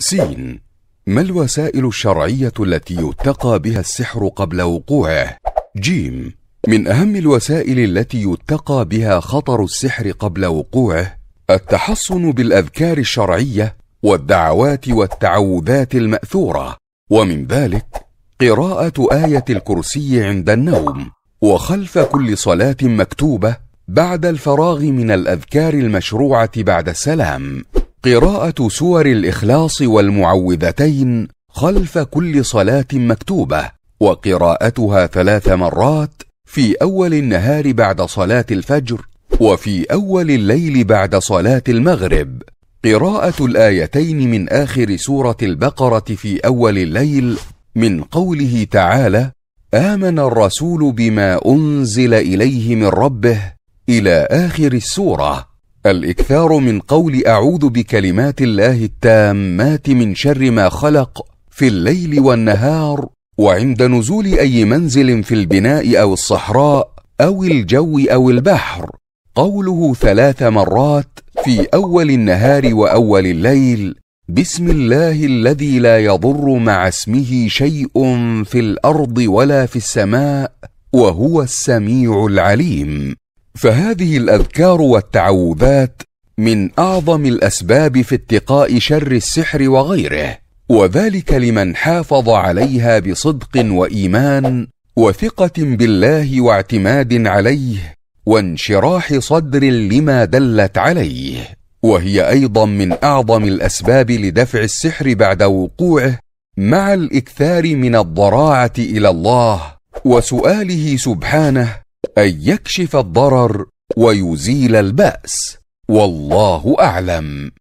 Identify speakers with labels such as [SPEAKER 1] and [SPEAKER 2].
[SPEAKER 1] سين ما الوسائل الشرعية التي يتقى بها السحر قبل وقوعه؟ جيم من أهم الوسائل التي يتقى بها خطر السحر قبل وقوعه التحصن بالأذكار الشرعية والدعوات والتعوذات المأثورة ومن ذلك قراءة آية الكرسي عند النوم وخلف كل صلاة مكتوبة بعد الفراغ من الأذكار المشروعة بعد السلام قراءه سور الاخلاص والمعوذتين خلف كل صلاه مكتوبه وقراءتها ثلاث مرات في اول النهار بعد صلاه الفجر وفي اول الليل بعد صلاه المغرب قراءه الايتين من اخر سوره البقره في اول الليل من قوله تعالى امن الرسول بما انزل اليه من ربه الى اخر السوره الاكثار من قول اعوذ بكلمات الله التامات من شر ما خلق في الليل والنهار وعند نزول اي منزل في البناء او الصحراء او الجو او البحر قوله ثلاث مرات في اول النهار واول الليل بسم الله الذي لا يضر مع اسمه شيء في الارض ولا في السماء وهو السميع العليم فهذه الاذكار والتعوذات من اعظم الاسباب في اتقاء شر السحر وغيره وذلك لمن حافظ عليها بصدق وايمان وثقه بالله واعتماد عليه وانشراح صدر لما دلت عليه وهي ايضا من اعظم الاسباب لدفع السحر بعد وقوعه مع الاكثار من الضراعه الى الله وسؤاله سبحانه ان يكشف الضرر ويزيل الباس والله اعلم